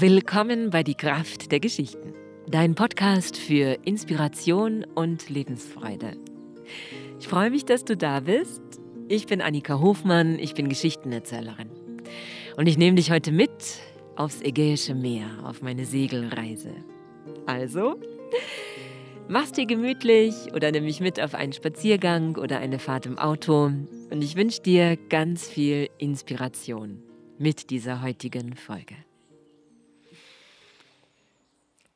Willkommen bei Die Kraft der Geschichten, dein Podcast für Inspiration und Lebensfreude. Ich freue mich, dass du da bist. Ich bin Annika Hofmann, ich bin Geschichtenerzählerin. Und ich nehme dich heute mit aufs Ägäische Meer, auf meine Segelreise. Also, mach's dir gemütlich oder nimm mich mit auf einen Spaziergang oder eine Fahrt im Auto. Und ich wünsche dir ganz viel Inspiration mit dieser heutigen Folge.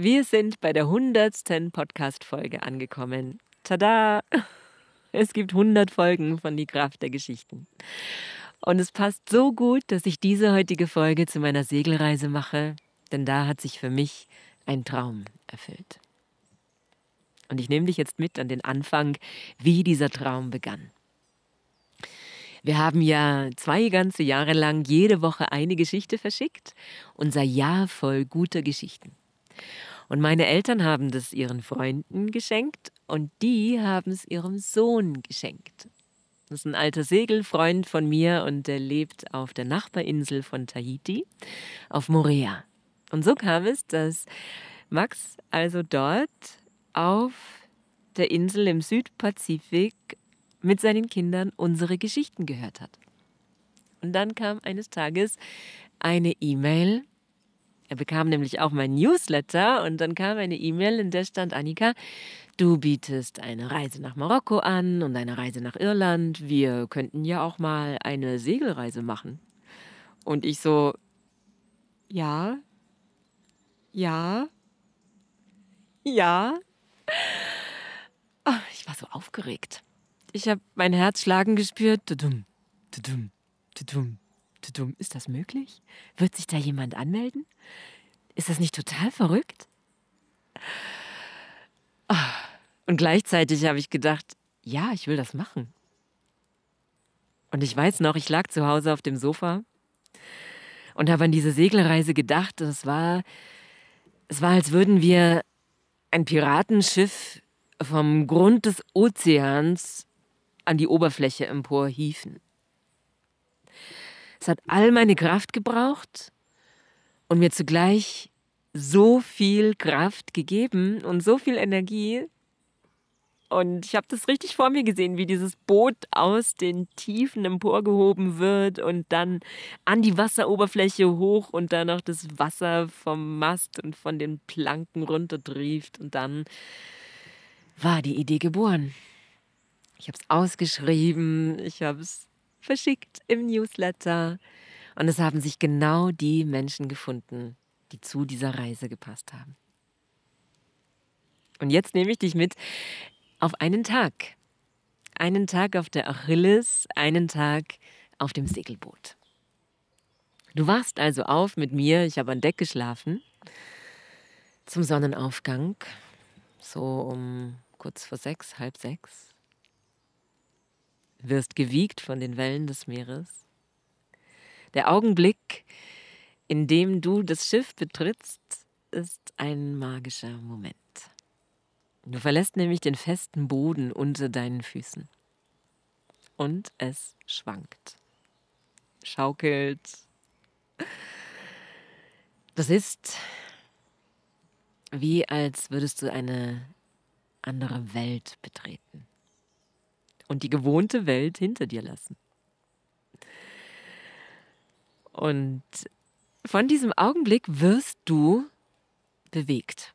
Wir sind bei der 100. Podcast-Folge angekommen. Tada! Es gibt 100 Folgen von Die Kraft der Geschichten. Und es passt so gut, dass ich diese heutige Folge zu meiner Segelreise mache, denn da hat sich für mich ein Traum erfüllt. Und ich nehme dich jetzt mit an den Anfang, wie dieser Traum begann. Wir haben ja zwei ganze Jahre lang jede Woche eine Geschichte verschickt, unser Jahr voll guter Geschichten. Und meine Eltern haben das ihren Freunden geschenkt und die haben es ihrem Sohn geschenkt. Das ist ein alter Segelfreund von mir und der lebt auf der Nachbarinsel von Tahiti, auf Morea. Und so kam es, dass Max also dort auf der Insel im Südpazifik mit seinen Kindern unsere Geschichten gehört hat. Und dann kam eines Tages eine E-Mail er bekam nämlich auch mein Newsletter und dann kam eine E-Mail, in der stand Annika, du bietest eine Reise nach Marokko an und eine Reise nach Irland. Wir könnten ja auch mal eine Segelreise machen. Und ich so, ja, ja, ja. Oh, ich war so aufgeregt. Ich habe mein Herz schlagen gespürt. Tudum, tudum, tudum, Dumm, Ist das möglich? Wird sich da jemand anmelden? Ist das nicht total verrückt? Ah. Und gleichzeitig habe ich gedacht, ja, ich will das machen. Und ich weiß noch, ich lag zu Hause auf dem Sofa und habe an diese Segelreise gedacht. Es war, es war, als würden wir ein Piratenschiff vom Grund des Ozeans an die Oberfläche emporhieven. Es hat all meine Kraft gebraucht und mir zugleich so viel Kraft gegeben und so viel Energie. Und ich habe das richtig vor mir gesehen, wie dieses Boot aus den Tiefen emporgehoben wird und dann an die Wasseroberfläche hoch und dann noch das Wasser vom Mast und von den Planken runtertrieft. Und dann war die Idee geboren. Ich habe es ausgeschrieben, ich habe es verschickt im Newsletter. Und es haben sich genau die Menschen gefunden, die zu dieser Reise gepasst haben. Und jetzt nehme ich dich mit auf einen Tag. Einen Tag auf der Achilles, einen Tag auf dem Segelboot. Du wachst also auf mit mir, ich habe an Deck geschlafen, zum Sonnenaufgang, so um kurz vor sechs, halb sechs wirst gewiegt von den Wellen des Meeres. Der Augenblick, in dem du das Schiff betrittst, ist ein magischer Moment. Du verlässt nämlich den festen Boden unter deinen Füßen. Und es schwankt, schaukelt. Das ist wie als würdest du eine andere Welt betreten und die gewohnte Welt hinter dir lassen. Und von diesem Augenblick wirst du bewegt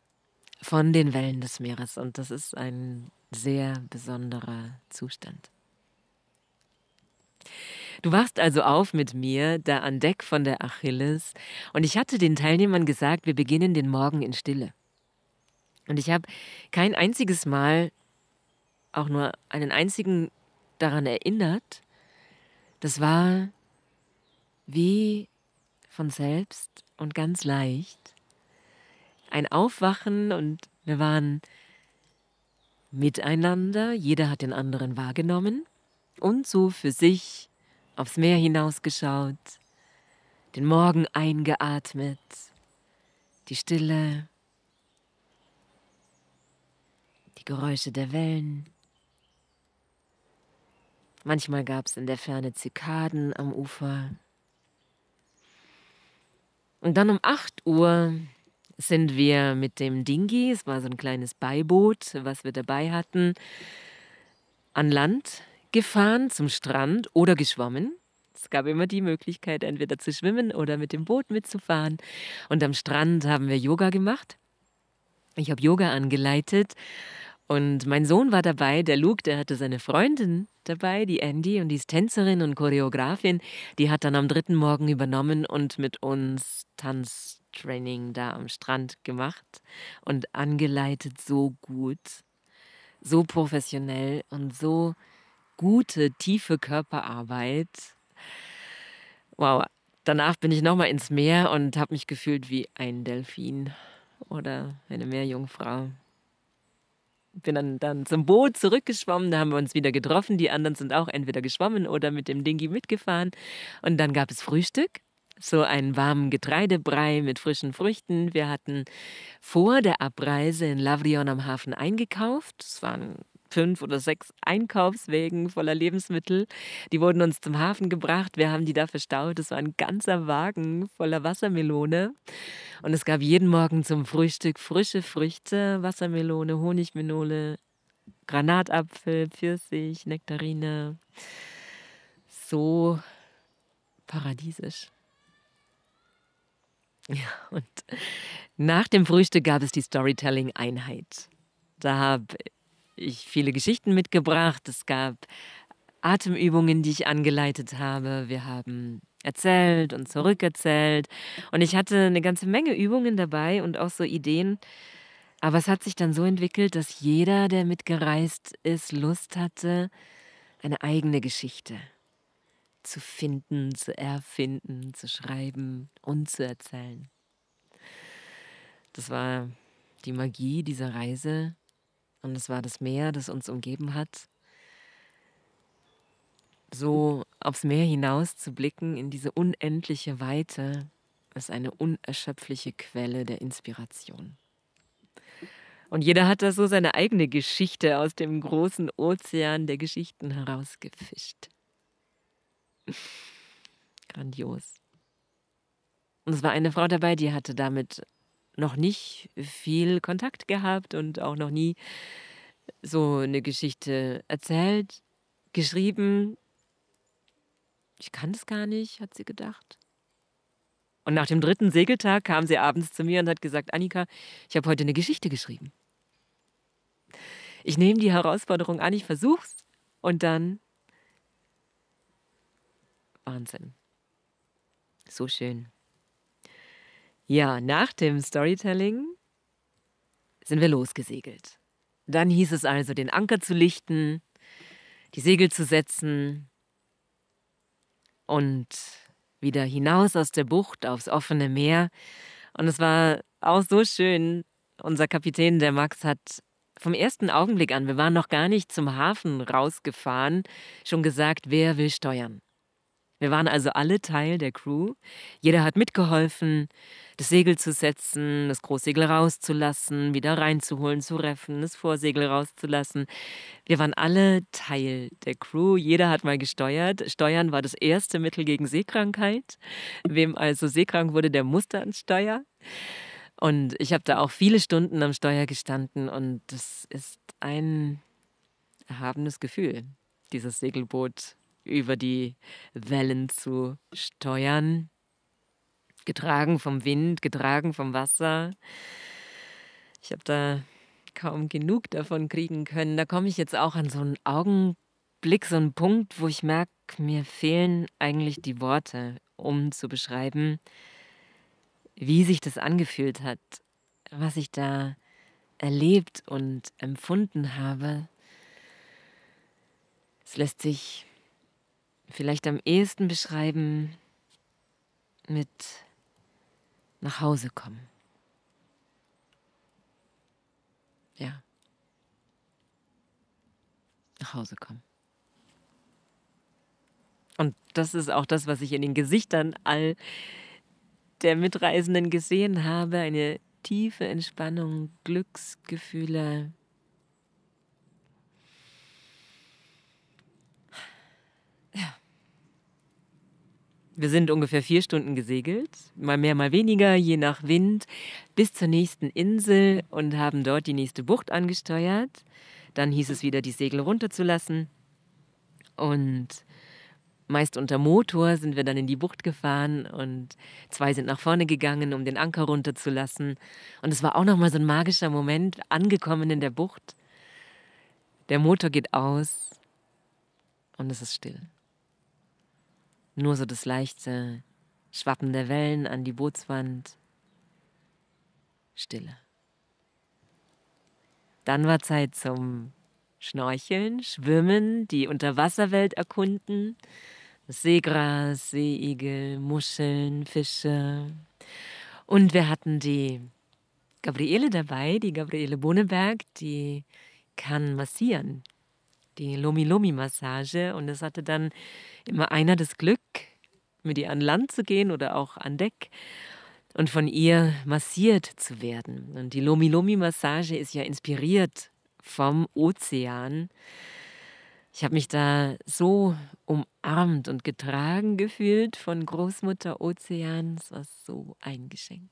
von den Wellen des Meeres. Und das ist ein sehr besonderer Zustand. Du wachst also auf mit mir da an Deck von der Achilles. Und ich hatte den Teilnehmern gesagt, wir beginnen den Morgen in Stille. Und ich habe kein einziges Mal auch nur einen einzigen daran erinnert, das war wie von selbst und ganz leicht ein Aufwachen und wir waren miteinander, jeder hat den anderen wahrgenommen und so für sich aufs Meer hinausgeschaut, den Morgen eingeatmet, die Stille, die Geräusche der Wellen, Manchmal gab es in der Ferne Zikaden am Ufer. Und dann um 8 Uhr sind wir mit dem Dingi, es war so ein kleines Beiboot, was wir dabei hatten, an Land gefahren zum Strand oder geschwommen. Es gab immer die Möglichkeit, entweder zu schwimmen oder mit dem Boot mitzufahren. Und am Strand haben wir Yoga gemacht. Ich habe Yoga angeleitet und mein Sohn war dabei, der Luke, der hatte seine Freundin dabei, die Andy und die ist Tänzerin und Choreografin. Die hat dann am dritten Morgen übernommen und mit uns Tanztraining da am Strand gemacht und angeleitet so gut, so professionell und so gute, tiefe Körperarbeit. Wow, danach bin ich nochmal ins Meer und habe mich gefühlt wie ein Delfin oder eine Meerjungfrau bin dann, dann zum Boot zurückgeschwommen, da haben wir uns wieder getroffen. Die anderen sind auch entweder geschwommen oder mit dem Dingi mitgefahren. Und dann gab es Frühstück, so einen warmen Getreidebrei mit frischen Früchten. Wir hatten vor der Abreise in Lavrion am Hafen eingekauft. Es waren fünf oder sechs Einkaufswägen voller Lebensmittel. Die wurden uns zum Hafen gebracht. Wir haben die da verstaut. Es war ein ganzer Wagen voller Wassermelone. Und es gab jeden Morgen zum Frühstück frische Früchte, Wassermelone, Honigmelone, Granatapfel, Pfirsich, Nektarine. So paradiesisch. Ja, und nach dem Frühstück gab es die Storytelling-Einheit. Da habe ich viele Geschichten mitgebracht. Es gab Atemübungen, die ich angeleitet habe. Wir haben erzählt und zurückerzählt. Und ich hatte eine ganze Menge Übungen dabei und auch so Ideen. Aber es hat sich dann so entwickelt, dass jeder, der mitgereist ist, Lust hatte, eine eigene Geschichte zu finden, zu erfinden, zu schreiben und zu erzählen. Das war die Magie dieser Reise, und es war das Meer, das uns umgeben hat. So aufs Meer hinaus zu blicken, in diese unendliche Weite, ist eine unerschöpfliche Quelle der Inspiration. Und jeder hat da so seine eigene Geschichte aus dem großen Ozean der Geschichten herausgefischt. Grandios. Und es war eine Frau dabei, die hatte damit noch nicht viel Kontakt gehabt und auch noch nie so eine Geschichte erzählt, geschrieben. Ich kann das gar nicht, hat sie gedacht. Und nach dem dritten Segeltag kam sie abends zu mir und hat gesagt, Annika, ich habe heute eine Geschichte geschrieben. Ich nehme die Herausforderung an, ich versuch's und dann Wahnsinn. So schön. Ja, nach dem Storytelling sind wir losgesegelt. Dann hieß es also, den Anker zu lichten, die Segel zu setzen und wieder hinaus aus der Bucht aufs offene Meer. Und es war auch so schön. Unser Kapitän, der Max, hat vom ersten Augenblick an, wir waren noch gar nicht zum Hafen rausgefahren, schon gesagt, wer will steuern? Wir waren also alle Teil der Crew. Jeder hat mitgeholfen, das Segel zu setzen, das Großsegel rauszulassen, wieder reinzuholen, zu reffen, das Vorsegel rauszulassen. Wir waren alle Teil der Crew. Jeder hat mal gesteuert. Steuern war das erste Mittel gegen Seekrankheit. Wem also seekrank wurde, der musste ans Steuer. Und ich habe da auch viele Stunden am Steuer gestanden und das ist ein erhabenes Gefühl, dieses Segelboot über die Wellen zu steuern. Getragen vom Wind, getragen vom Wasser. Ich habe da kaum genug davon kriegen können. Da komme ich jetzt auch an so einen Augenblick, so einen Punkt, wo ich merke, mir fehlen eigentlich die Worte, um zu beschreiben, wie sich das angefühlt hat, was ich da erlebt und empfunden habe. Es lässt sich vielleicht am ehesten beschreiben mit nach Hause kommen. Ja. Nach Hause kommen. Und das ist auch das, was ich in den Gesichtern all der Mitreisenden gesehen habe. Eine tiefe Entspannung, Glücksgefühle, Wir sind ungefähr vier Stunden gesegelt, mal mehr, mal weniger, je nach Wind, bis zur nächsten Insel und haben dort die nächste Bucht angesteuert. Dann hieß es wieder, die Segel runterzulassen. Und meist unter Motor sind wir dann in die Bucht gefahren und zwei sind nach vorne gegangen, um den Anker runterzulassen. Und es war auch nochmal so ein magischer Moment, angekommen in der Bucht. Der Motor geht aus und es ist still. Nur so das leichte Schwappen der Wellen an die Bootswand. Stille. Dann war Zeit zum Schnorcheln, Schwimmen, die Unterwasserwelt erkunden. Das Seegras, Seeigel, Muscheln, Fische. Und wir hatten die Gabriele dabei, die Gabriele Boneberg, die kann massieren die Lomi-Lomi-Massage. Und es hatte dann immer einer das Glück, mit ihr an Land zu gehen oder auch an Deck und von ihr massiert zu werden. Und die Lomi-Lomi-Massage ist ja inspiriert vom Ozean. Ich habe mich da so umarmt und getragen gefühlt von Großmutter Ozean. Es war so ein Geschenk.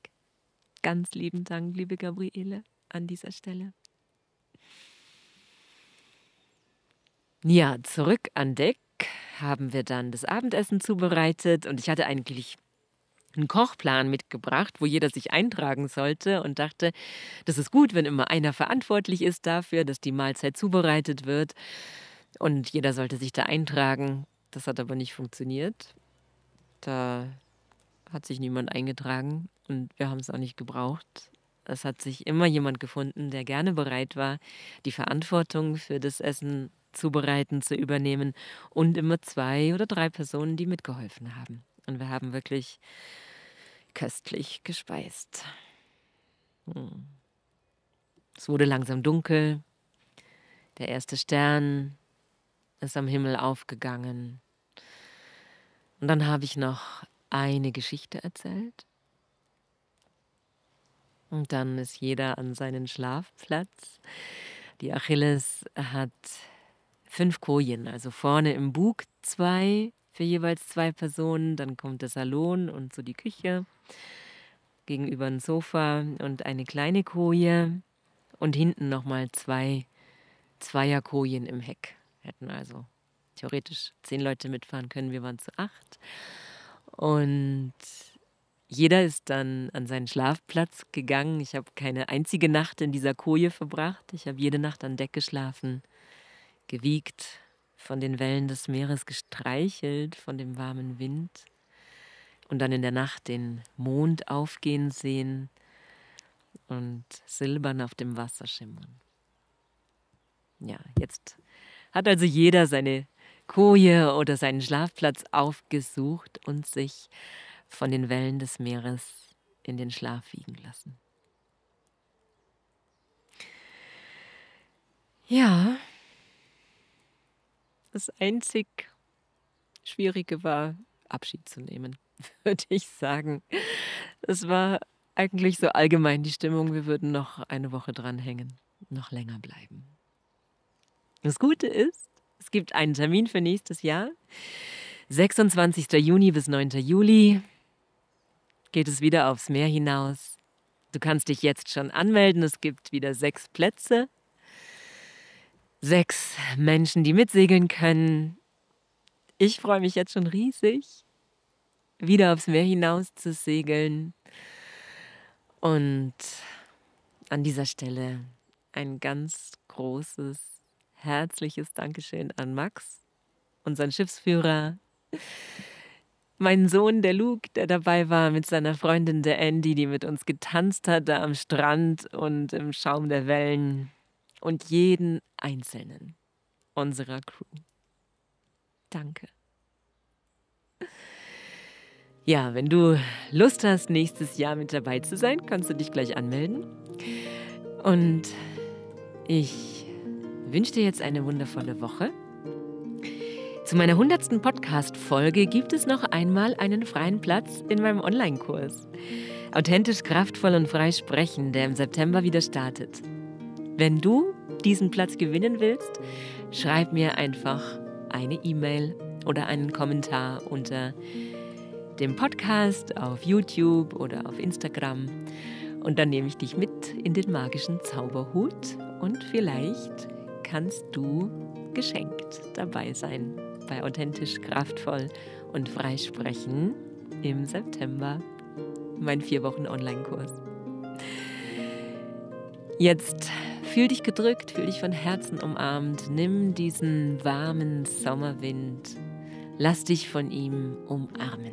Ganz lieben Dank, liebe Gabriele, an dieser Stelle. Ja, zurück an Deck haben wir dann das Abendessen zubereitet und ich hatte eigentlich einen Kochplan mitgebracht, wo jeder sich eintragen sollte und dachte, das ist gut, wenn immer einer verantwortlich ist dafür, dass die Mahlzeit zubereitet wird und jeder sollte sich da eintragen. Das hat aber nicht funktioniert. Da hat sich niemand eingetragen und wir haben es auch nicht gebraucht. Es hat sich immer jemand gefunden, der gerne bereit war, die Verantwortung für das Essen zubereiten, zu übernehmen und immer zwei oder drei Personen, die mitgeholfen haben. Und wir haben wirklich köstlich gespeist. Hm. Es wurde langsam dunkel. Der erste Stern ist am Himmel aufgegangen. Und dann habe ich noch eine Geschichte erzählt. Und dann ist jeder an seinen Schlafplatz. Die Achilles hat fünf Kojen. Also vorne im Bug zwei für jeweils zwei Personen, dann kommt der Salon und so die Küche. Gegenüber ein Sofa und eine kleine Koje und hinten nochmal zwei Zweierkojen im Heck. Wir hätten also theoretisch zehn Leute mitfahren können, wir waren zu acht. Und jeder ist dann an seinen Schlafplatz gegangen. Ich habe keine einzige Nacht in dieser Koje verbracht. Ich habe jede Nacht an Deck geschlafen gewiegt, von den Wellen des Meeres gestreichelt, von dem warmen Wind und dann in der Nacht den Mond aufgehen sehen und silbern auf dem Wasser schimmern. Ja, jetzt hat also jeder seine Koje oder seinen Schlafplatz aufgesucht und sich von den Wellen des Meeres in den Schlaf wiegen lassen. Ja, das einzig Schwierige war, Abschied zu nehmen, würde ich sagen. Es war eigentlich so allgemein die Stimmung, wir würden noch eine Woche dranhängen, noch länger bleiben. Das Gute ist, es gibt einen Termin für nächstes Jahr. 26. Juni bis 9. Juli geht es wieder aufs Meer hinaus. Du kannst dich jetzt schon anmelden. Es gibt wieder sechs Plätze sechs Menschen, die mitsegeln können. Ich freue mich jetzt schon riesig, wieder aufs Meer hinaus zu segeln. Und an dieser Stelle ein ganz großes, herzliches Dankeschön an Max, unseren Schiffsführer, Mein Sohn, der Luke, der dabei war, mit seiner Freundin, der Andy, die mit uns getanzt hatte am Strand und im Schaum der Wellen und jeden Einzelnen unserer Crew. Danke. Ja, wenn du Lust hast, nächstes Jahr mit dabei zu sein, kannst du dich gleich anmelden. Und ich wünsche dir jetzt eine wundervolle Woche. Zu meiner 100. Podcast-Folge gibt es noch einmal einen freien Platz in meinem Online-Kurs. Authentisch, kraftvoll und frei sprechen, der im September wieder startet. Wenn du diesen Platz gewinnen willst, schreib mir einfach eine E-Mail oder einen Kommentar unter dem Podcast auf YouTube oder auf Instagram. Und dann nehme ich dich mit in den magischen Zauberhut und vielleicht kannst du geschenkt dabei sein bei Authentisch, Kraftvoll und Freisprechen im September, mein vier Wochen Online-Kurs. Jetzt Fühl dich gedrückt, fühl dich von Herzen umarmt, nimm diesen warmen Sommerwind, lass dich von ihm umarmen.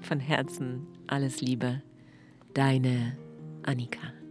Von Herzen alles Liebe, deine Annika.